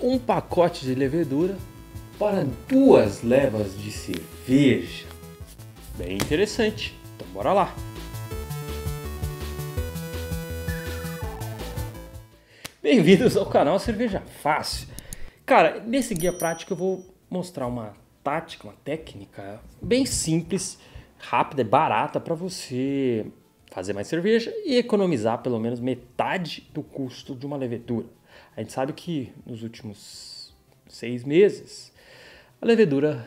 um pacote de levedura para duas levas de cerveja. Bem interessante. Então bora lá. Bem-vindos ao canal Cerveja Fácil. Cara, nesse guia prático eu vou mostrar uma tática, uma técnica bem simples, rápida e barata para você fazer mais cerveja e economizar pelo menos metade do custo de uma levedura. A gente sabe que nos últimos seis meses, a levedura,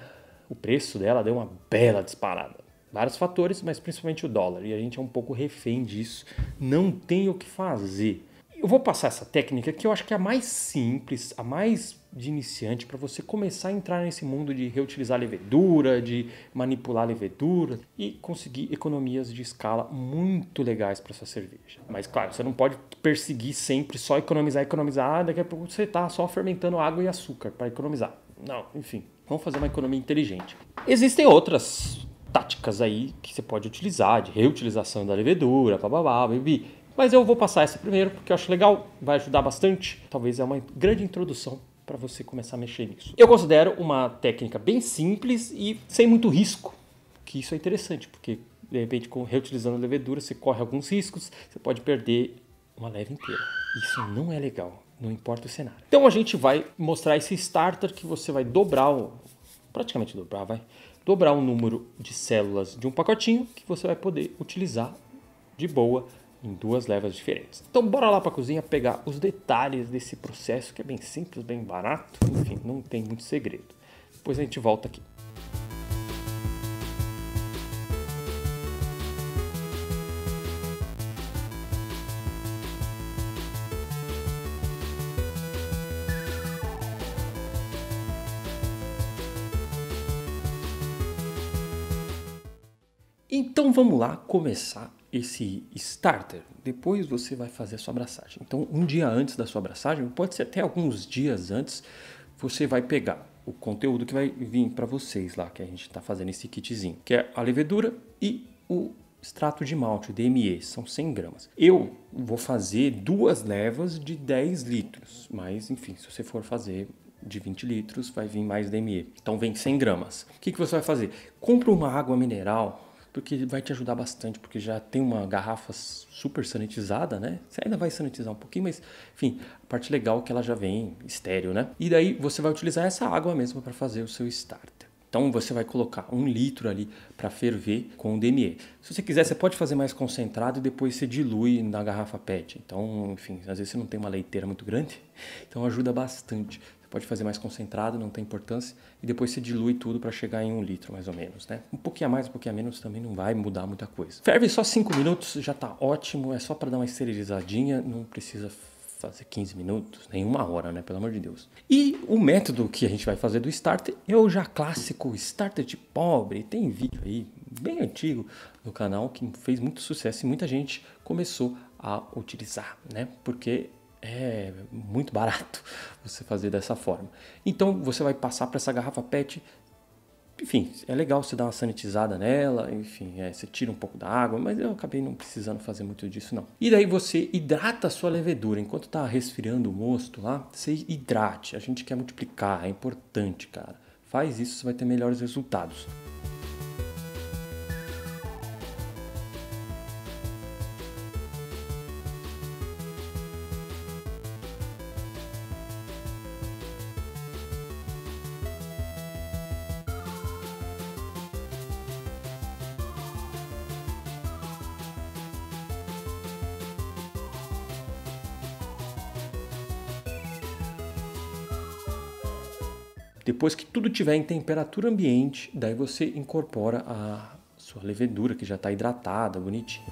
o preço dela deu uma bela disparada. Vários fatores, mas principalmente o dólar. E a gente é um pouco refém disso. Não tem o que fazer. Eu vou passar essa técnica que eu acho que é a mais simples, a mais de iniciante para você começar a entrar nesse mundo de reutilizar levedura, de manipular levedura e conseguir economias de escala muito legais para sua cerveja. Mas claro, você não pode perseguir sempre só economizar, economizar, ah, daqui a pouco você está só fermentando água e açúcar para economizar. Não, enfim, vamos fazer uma economia inteligente. Existem outras táticas aí que você pode utilizar, de reutilização da levedura, bababá, baby. Mas eu vou passar essa primeiro porque eu acho legal, vai ajudar bastante. Talvez é uma grande introdução para você começar a mexer nisso. Eu considero uma técnica bem simples e sem muito risco, que isso é interessante, porque de repente com reutilizando a levedura você corre alguns riscos, você pode perder uma leve inteira. Isso não é legal, não importa o cenário. Então a gente vai mostrar esse starter que você vai dobrar, o, praticamente dobrar, vai dobrar o número de células de um pacotinho que você vai poder utilizar de boa em duas levas diferentes. Então bora lá para a cozinha pegar os detalhes desse processo que é bem simples, bem barato, enfim, não tem muito segredo. Depois a gente volta aqui. Então vamos lá começar esse starter, depois você vai fazer a sua abraçagem. Então, um dia antes da sua abraçagem, pode ser até alguns dias antes, você vai pegar o conteúdo que vai vir para vocês lá, que a gente está fazendo esse kitzinho, que é a levedura e o extrato de malte, o DME, são 100 gramas. Eu vou fazer duas levas de 10 litros, mas enfim, se você for fazer de 20 litros, vai vir mais DME. Então vem 100 gramas. O que, que você vai fazer? Compra uma água mineral porque vai te ajudar bastante, porque já tem uma garrafa super sanitizada, né? Você ainda vai sanitizar um pouquinho, mas enfim, a parte legal é que ela já vem estéreo, né? E daí você vai utilizar essa água mesmo para fazer o seu starter. Então você vai colocar um litro ali para ferver com o DME. Se você quiser, você pode fazer mais concentrado e depois você dilui na garrafa PET. Então, enfim, às vezes você não tem uma leiteira muito grande, então ajuda bastante pode fazer mais concentrado, não tem importância, e depois se dilui tudo para chegar em um litro, mais ou menos, né? Um pouquinho a mais, um pouquinho a menos também não vai mudar muita coisa. Ferve só 5 minutos, já está ótimo, é só para dar uma esterilizadinha, não precisa fazer 15 minutos, nem uma hora, né? Pelo amor de Deus. E o método que a gente vai fazer do starter é o já clássico starter de pobre. Tem vídeo aí bem antigo no canal que fez muito sucesso e muita gente começou a utilizar, né? Porque é muito barato você fazer dessa forma. Então você vai passar para essa garrafa PET. Enfim, é legal você dar uma sanitizada nela, enfim, é, você tira um pouco da água, mas eu acabei não precisando fazer muito disso não. E daí você hidrata a sua levedura, enquanto está resfriando o mosto lá, você hidrate, a gente quer multiplicar, é importante, cara. Faz isso, você vai ter melhores resultados. Depois que tudo tiver em temperatura ambiente, daí você incorpora a sua levedura que já está hidratada, bonitinha.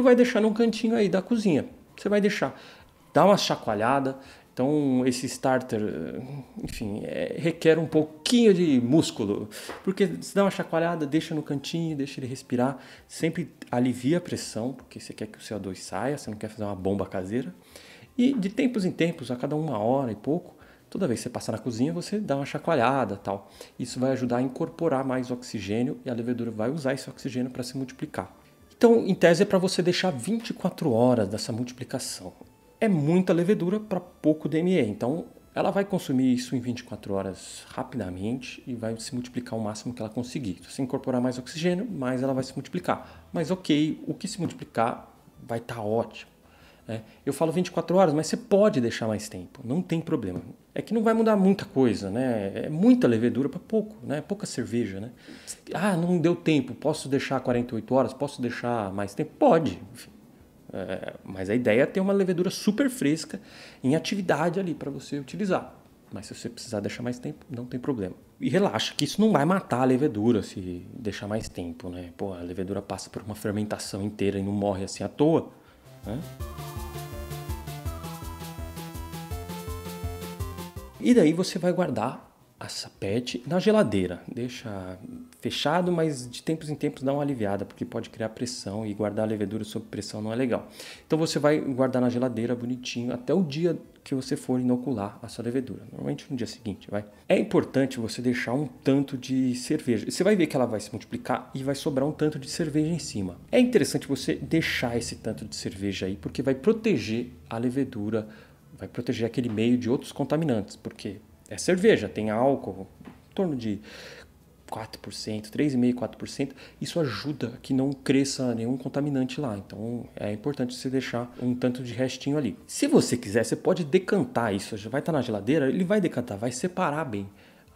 tu vai deixar num cantinho aí da cozinha. Você vai deixar. Dá uma chacoalhada. Então, esse starter, eh, enfim, é, requer um pouquinho de músculo. Porque se dá uma chacoalhada, deixa no cantinho, deixa ele respirar. Sempre alivia a pressão, porque você quer que o CO2 saia, você não quer fazer uma bomba caseira. E de tempos em tempos, a cada uma hora e pouco, toda vez que você passar na cozinha, você dá uma chacoalhada tal. Isso vai ajudar a incorporar mais oxigênio e a levedura vai usar esse oxigênio para se multiplicar. Então, em tese, é para você deixar 24 horas dessa multiplicação. É muita levedura para pouco DME, então ela vai consumir isso em 24 horas rapidamente e vai se multiplicar o máximo que ela conseguir. Se incorporar mais oxigênio, mais ela vai se multiplicar. Mas ok, o que se multiplicar vai estar tá ótimo. Né? eu falo 24 horas, mas você pode deixar mais tempo, não tem problema. É que não vai mudar muita coisa, né? É muita levedura para pouco, né? Pouca cerveja, né? Ah, não deu tempo, posso deixar 48 horas, posso deixar mais tempo? Pode, enfim. É, mas a ideia é ter uma levedura super fresca em atividade ali para você utilizar. Mas se você precisar deixar mais tempo, não tem problema. E relaxa, que isso não vai matar a levedura se deixar mais tempo, né? Pô, a levedura passa por uma fermentação inteira e não morre assim à toa. Né? E daí você vai guardar essa pet na geladeira. Deixa fechado, mas de tempos em tempos dá uma aliviada, porque pode criar pressão e guardar a levedura sob pressão não é legal. Então você vai guardar na geladeira bonitinho até o dia que você for inocular a sua levedura, normalmente no dia seguinte, vai. É importante você deixar um tanto de cerveja. Você vai ver que ela vai se multiplicar e vai sobrar um tanto de cerveja em cima. É interessante você deixar esse tanto de cerveja aí, porque vai proteger a levedura, vai proteger aquele meio de outros contaminantes, porque é cerveja, tem álcool, em torno de 4%, 3,5%, 4%, isso ajuda que não cresça nenhum contaminante lá. Então é importante você deixar um tanto de restinho ali. Se você quiser, você pode decantar isso. Já vai estar na geladeira, ele vai decantar, vai separar bem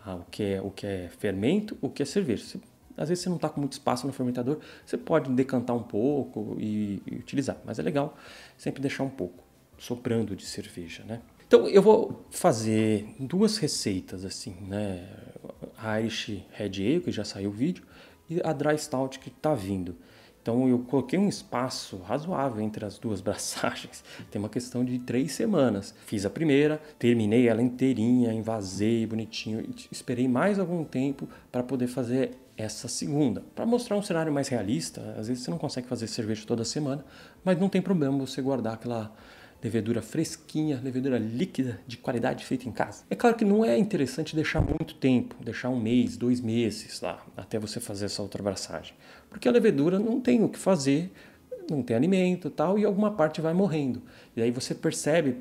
ah, o, que é, o que é fermento, o que é cerveja. Você, às vezes você não está com muito espaço no fermentador, você pode decantar um pouco e, e utilizar. Mas é legal sempre deixar um pouco sobrando de cerveja, né? Então eu vou fazer duas receitas assim, né? A Irish Red Ale, que já saiu o vídeo, e a Dry Stout que está vindo. Então eu coloquei um espaço razoável entre as duas braçagens. Tem uma questão de três semanas. Fiz a primeira, terminei ela inteirinha, invasei bonitinho, esperei mais algum tempo para poder fazer essa segunda, para mostrar um cenário mais realista. Às vezes você não consegue fazer cerveja toda semana, mas não tem problema você guardar aquela levedura fresquinha, levedura líquida, de qualidade feita em casa. É claro que não é interessante deixar muito tempo, deixar um mês, dois meses lá, até você fazer essa outra abraçagem, porque a levedura não tem o que fazer, não tem alimento tal, e alguma parte vai morrendo. E aí você percebe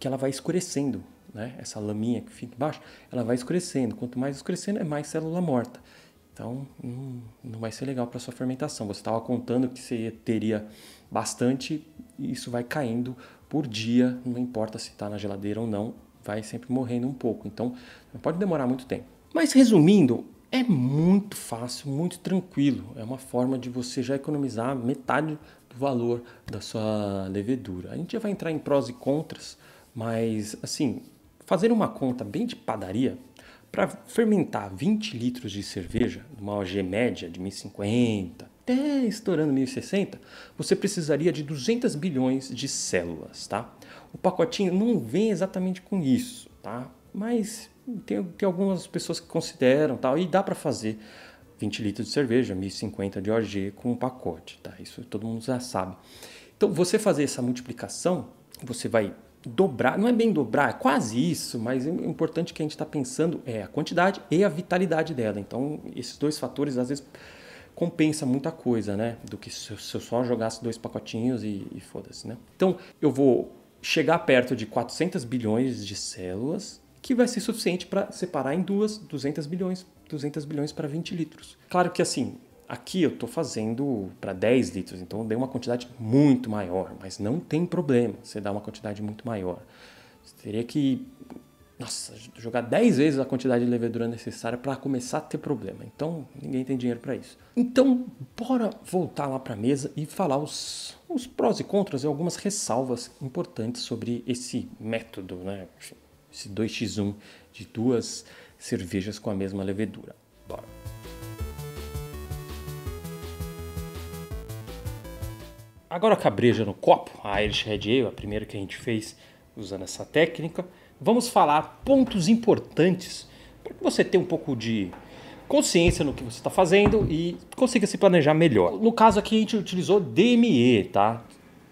que ela vai escurecendo, né? essa laminha que fica embaixo, ela vai escurecendo. Quanto mais escurecendo, é mais célula morta. Então, hum, não vai ser legal para sua fermentação. Você estava contando que você teria bastante e isso vai caindo por dia, não importa se está na geladeira ou não, vai sempre morrendo um pouco. Então, não pode demorar muito tempo. Mas resumindo, é muito fácil, muito tranquilo. É uma forma de você já economizar metade do valor da sua levedura. A gente já vai entrar em prós e contras, mas assim, fazer uma conta bem de padaria para fermentar 20 litros de cerveja numa OG média de 1050, até estourando 1060, você precisaria de 200 bilhões de células, tá? O pacotinho não vem exatamente com isso, tá? Mas tem, tem algumas pessoas que consideram, tal, e dá para fazer 20 litros de cerveja, 1050 de OG com um pacote, tá? Isso todo mundo já sabe. Então, você fazer essa multiplicação, você vai dobrar, não é bem dobrar, é quase isso, mas o é importante que a gente está pensando é a quantidade e a vitalidade dela. Então, esses dois fatores, às vezes, compensa muita coisa, né? Do que se eu só jogasse dois pacotinhos e, e foda-se, né? Então, eu vou chegar perto de 400 bilhões de células, que vai ser suficiente para separar em duas 200 bilhões, 200 bilhões para 20 litros. Claro que assim, aqui eu estou fazendo para 10 litros, então eu dei uma quantidade muito maior, mas não tem problema você dar uma quantidade muito maior. Você teria que nossa, jogar 10 vezes a quantidade de levedura necessária para começar a ter problema. Então, ninguém tem dinheiro para isso. Então, bora voltar lá para a mesa e falar os, os prós e contras e algumas ressalvas importantes sobre esse método, né? Esse 2x1 de duas cervejas com a mesma levedura. Bora. Agora a cabreja no copo, a Irish Red Ale, a primeira que a gente fez usando essa técnica vamos falar pontos importantes para que você tenha um pouco de consciência no que você está fazendo e consiga se planejar melhor. No caso aqui a gente utilizou DME, tá?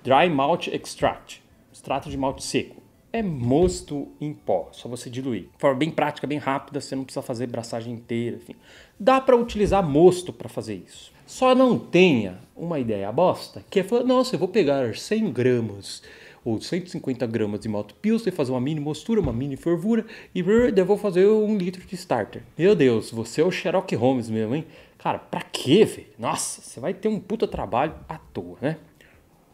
Dry Malt Extract, extrato de malte seco. É mosto em pó, só você diluir. De forma bem prática, bem rápida, você não precisa fazer braçagem inteira, enfim. Dá para utilizar mosto para fazer isso. Só não tenha uma ideia bosta que é falar, nossa, eu vou pegar 100 gramas ou 150 gramas de malto pilsen, fazer uma mini mostura, uma mini fervura e eu vou fazer um litro de starter. Meu Deus, você é o Sherlock Holmes mesmo, hein? Cara, pra quê, velho? Nossa, você vai ter um puta trabalho à toa, né?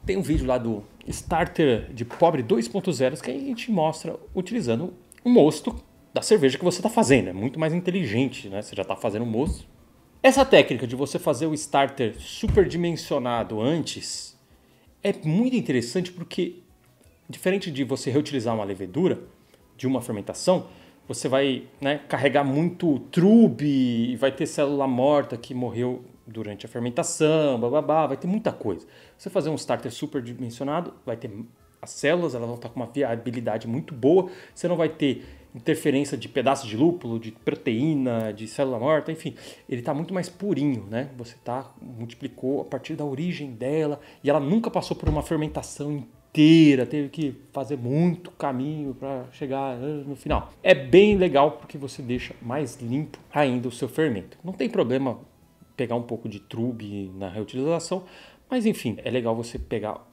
Tem um vídeo lá do Starter de Pobre 2.0 que a gente mostra utilizando o mosto da cerveja que você está fazendo. É muito mais inteligente, né? Você já está fazendo o mosto. Essa técnica de você fazer o starter superdimensionado antes é muito interessante porque Diferente de você reutilizar uma levedura de uma fermentação, você vai né, carregar muito trube, vai ter célula morta que morreu durante a fermentação, bababá, vai ter muita coisa. Você fazer um starter super dimensionado, vai ter as células, elas vão estar com uma viabilidade muito boa, você não vai ter interferência de pedaços de lúpulo, de proteína, de célula morta, enfim, ele está muito mais purinho, né? Você tá multiplicou a partir da origem dela e ela nunca passou por uma fermentação teve que fazer muito caminho para chegar eh, no final. É bem legal porque você deixa mais limpo ainda o seu fermento. Não tem problema pegar um pouco de trube na reutilização, mas enfim, é legal você pegar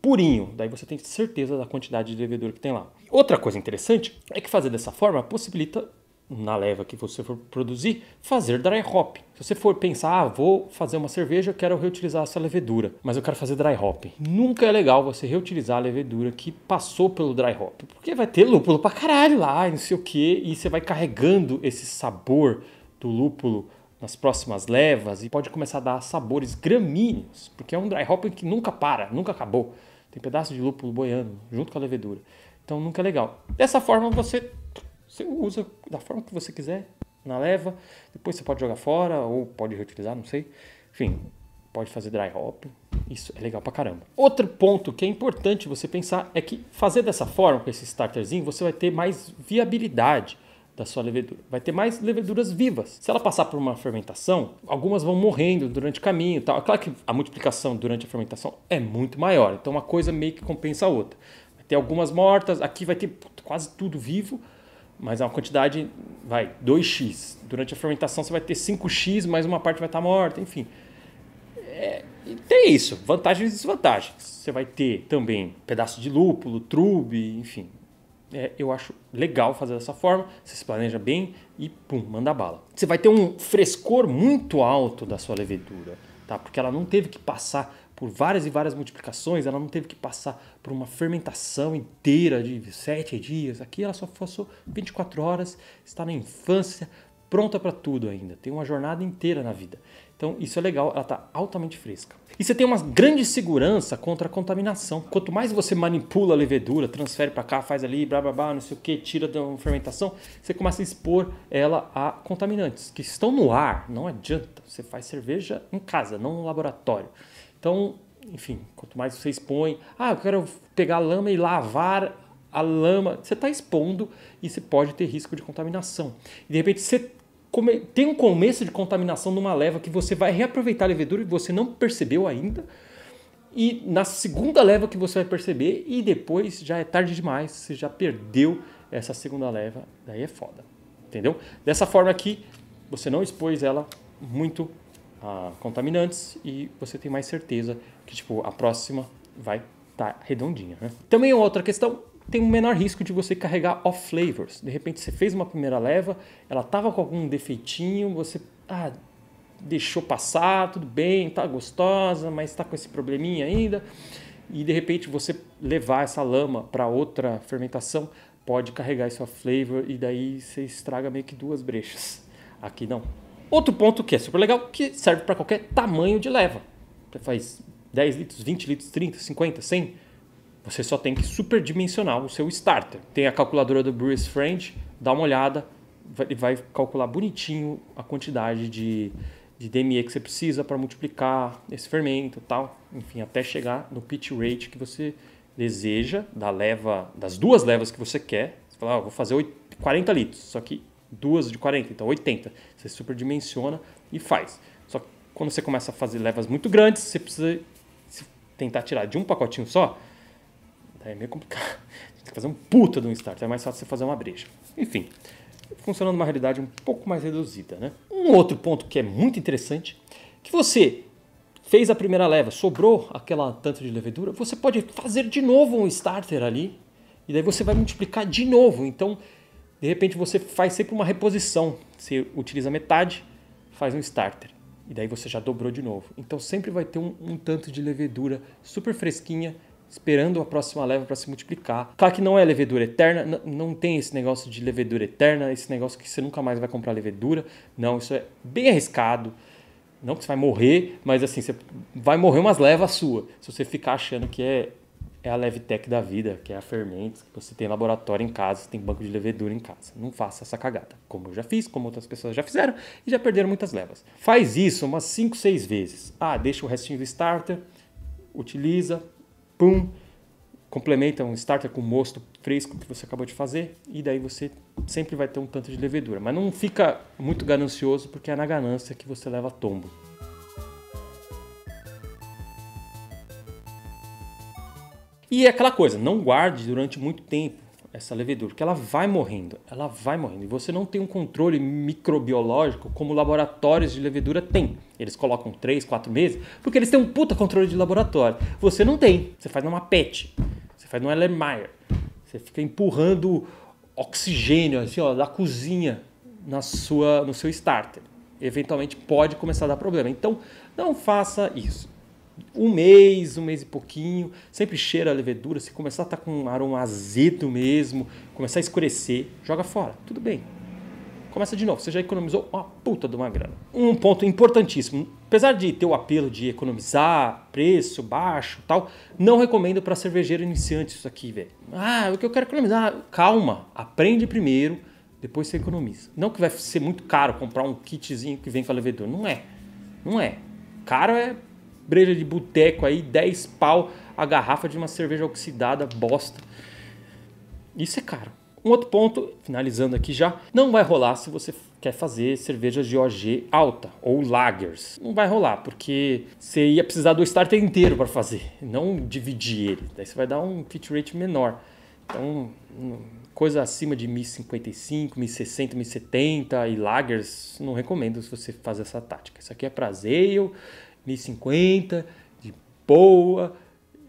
purinho, daí você tem certeza da quantidade de levedura que tem lá. Outra coisa interessante é que fazer dessa forma possibilita na leva que você for produzir, fazer dry hop. Se você for pensar, ah, vou fazer uma cerveja, eu quero reutilizar essa levedura, mas eu quero fazer dry hop. Nunca é legal você reutilizar a levedura que passou pelo dry hop, porque vai ter lúpulo pra caralho lá, não sei o que, e você vai carregando esse sabor do lúpulo nas próximas levas e pode começar a dar sabores gramíneos, porque é um dry hop que nunca para, nunca acabou. Tem pedaço de lúpulo boiando junto com a levedura. Então nunca é legal. Dessa forma você você usa da forma que você quiser, na leva, depois você pode jogar fora ou pode reutilizar, não sei. Enfim, pode fazer dry hop. Isso é legal pra caramba. Outro ponto que é importante você pensar é que fazer dessa forma, com esse starterzinho, você vai ter mais viabilidade da sua levedura. Vai ter mais leveduras vivas. Se ela passar por uma fermentação, algumas vão morrendo durante o caminho tal. É claro que a multiplicação durante a fermentação é muito maior, então uma coisa meio que compensa a outra. Vai ter algumas mortas, aqui vai ter quase tudo vivo, mas é uma quantidade, vai, 2x. Durante a fermentação você vai ter 5x, mas uma parte vai estar tá morta, enfim. É, tem isso, vantagens e desvantagens. Você vai ter também pedaço de lúpulo, trube, enfim. É, eu acho legal fazer dessa forma, você se planeja bem e pum, manda bala. Você vai ter um frescor muito alto da sua levedura, tá? Porque ela não teve que passar por várias e várias multiplicações, ela não teve que passar por uma fermentação inteira de sete dias. Aqui ela só passou 24 horas, está na infância, pronta para tudo ainda. Tem uma jornada inteira na vida. Então isso é legal, ela está altamente fresca. E você tem uma grande segurança contra a contaminação. Quanto mais você manipula a levedura, transfere para cá, faz ali, blá blá blá, não sei o que, tira da fermentação, você começa a expor ela a contaminantes que estão no ar. Não adianta, você faz cerveja em casa, não no laboratório. Então, enfim, quanto mais você expõe, ah, eu quero pegar a lama e lavar a lama, você está expondo e você pode ter risco de contaminação. E de repente você tem um começo de contaminação numa leva que você vai reaproveitar a levedura e você não percebeu ainda. E na segunda leva que você vai perceber, e depois já é tarde demais, você já perdeu essa segunda leva, daí é foda. Entendeu? Dessa forma aqui, você não expôs ela muito a contaminantes e você tem mais certeza que tipo a próxima vai estar tá redondinha. Né? Também é outra questão tem um menor risco de você carregar off flavors. De repente você fez uma primeira leva, ela tava com algum defeitinho, você ah, deixou passar, tudo bem, tá gostosa, mas está com esse probleminha ainda. E de repente você levar essa lama para outra fermentação pode carregar esse off flavor e daí você estraga meio que duas brechas. Aqui não, Outro ponto que é super legal, que serve para qualquer tamanho de leva. Você faz 10 litros, 20 litros, 30, 50, 100. Você só tem que superdimensionar o seu starter. Tem a calculadora do Bruce French, dá uma olhada, ele vai calcular bonitinho a quantidade de, de DME que você precisa para multiplicar esse fermento tal. Enfim, até chegar no pitch rate que você deseja, da leva, das duas levas que você quer. Você fala, ah, vou fazer 40 litros, só que duas de 40, então 80. Você superdimensiona e faz. Só que quando você começa a fazer levas muito grandes, você precisa tentar tirar de um pacotinho só. Daí é meio complicado. Tem que fazer um puta de um starter. É mais fácil você fazer uma brecha Enfim, funcionando numa realidade um pouco mais reduzida, né? Um outro ponto que é muito interessante, que você fez a primeira leva, sobrou aquela tanto de levedura, você pode fazer de novo um starter ali, e daí você vai multiplicar de novo. Então, de repente você faz sempre uma reposição. Você utiliza metade, faz um starter. E daí você já dobrou de novo. Então sempre vai ter um, um tanto de levedura super fresquinha, esperando a próxima leva para se multiplicar. Claro que não é levedura eterna, não tem esse negócio de levedura eterna, esse negócio que você nunca mais vai comprar levedura. Não, isso é bem arriscado não que você vai morrer, mas assim, você vai morrer umas levas sua, se você ficar achando que é é a Levtech da vida, que é a fermentes, que você tem laboratório em casa, você tem banco de levedura em casa. Não faça essa cagada, como eu já fiz, como outras pessoas já fizeram e já perderam muitas levas. Faz isso umas 5, 6 vezes. Ah, deixa o restinho do starter, utiliza, pum, complementa um starter com mosto fresco que você acabou de fazer e daí você sempre vai ter um tanto de levedura. Mas não fica muito ganancioso porque é na ganância que você leva tombo. E é aquela coisa, não guarde durante muito tempo essa levedura, porque ela vai morrendo, ela vai morrendo. E você não tem um controle microbiológico como laboratórios de levedura têm. Eles colocam 3, 4 meses, porque eles têm um puta controle de laboratório. Você não tem. Você faz numa PET, você faz numa Erlenmeyer. Você fica empurrando oxigênio assim, ó, da cozinha na sua, no seu starter. Eventualmente pode começar a dar problema. Então, não faça isso um mês, um mês e pouquinho, sempre cheira a levedura, se começar a estar tá com um aroma azedo mesmo, começar a escurecer, joga fora, tudo bem. Começa de novo, você já economizou uma puta de uma grana. Um ponto importantíssimo, apesar de ter o apelo de economizar, preço baixo tal, não recomendo para cervejeiro iniciante isso aqui, velho. Ah, o que eu quero economizar? Calma, aprende primeiro, depois você economiza. Não que vai ser muito caro comprar um kitzinho que vem com a levedura, não é. Não é. Caro é breja de boteco aí, 10 pau a garrafa de uma cerveja oxidada, bosta. Isso é caro. Um outro ponto, finalizando aqui já, não vai rolar se você quer fazer cervejas de OG alta ou lagers. Não vai rolar, porque você ia precisar do starter inteiro para fazer, não dividir ele. Daí você vai dar um fit rate menor. Então, hum, coisa acima de 1055, 1060, 1070 e lagers, não recomendo se você fazer essa tática. Isso aqui é para 1050, de boa.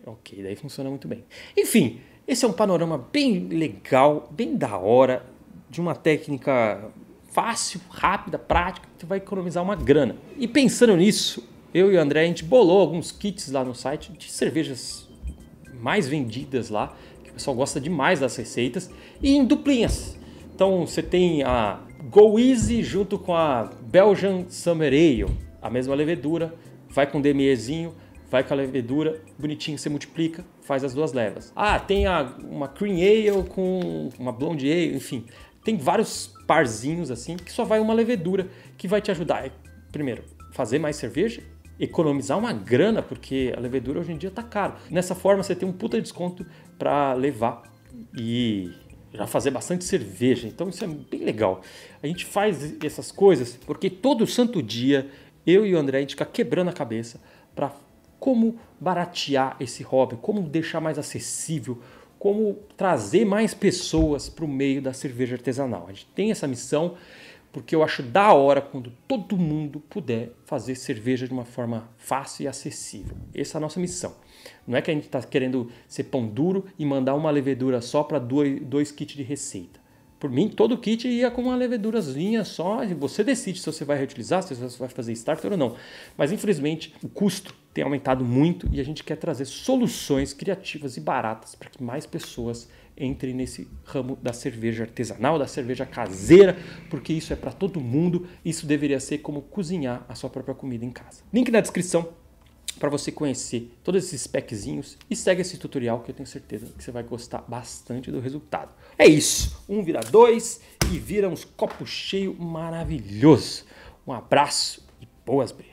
Ok, daí funciona muito bem. Enfim, esse é um panorama bem legal, bem da hora, de uma técnica fácil, rápida, prática, que vai economizar uma grana. E pensando nisso, eu e o André, a gente bolou alguns kits lá no site de cervejas mais vendidas lá, que o pessoal gosta demais das receitas, e em duplinhas. Então você tem a Go Easy junto com a Belgian Summer Ale, a mesma levedura, vai com DMEzinho, vai com a levedura, bonitinho, você multiplica, faz as duas levas. Ah, tem a, uma cream ale com uma blonde ale, enfim. Tem vários parzinhos assim, que só vai uma levedura que vai te ajudar. É, primeiro, fazer mais cerveja economizar uma grana, porque a levedura hoje em dia tá caro. Nessa forma você tem um puta desconto para levar e já fazer bastante cerveja. Então isso é bem legal. A gente faz essas coisas porque todo santo dia eu e o André, a gente fica quebrando a cabeça para como baratear esse hobby, como deixar mais acessível, como trazer mais pessoas para o meio da cerveja artesanal. A gente tem essa missão porque eu acho da hora quando todo mundo puder fazer cerveja de uma forma fácil e acessível. Essa é a nossa missão. Não é que a gente está querendo ser pão duro e mandar uma levedura só para dois, dois kits de receita. Por mim, todo o kit ia com uma levedurazinha só, e você decide se você vai reutilizar, se você vai fazer starter ou não. Mas infelizmente, o custo tem aumentado muito e a gente quer trazer soluções criativas e baratas para que mais pessoas entrem nesse ramo da cerveja artesanal, da cerveja caseira, porque isso é para todo mundo. Isso deveria ser como cozinhar a sua própria comida em casa. Link na descrição para você conhecer todos esses speczinhos e segue esse tutorial que eu tenho certeza que você vai gostar bastante do resultado. É isso, um vira dois e vira uns copos cheios maravilhoso. Um abraço e boas beiras.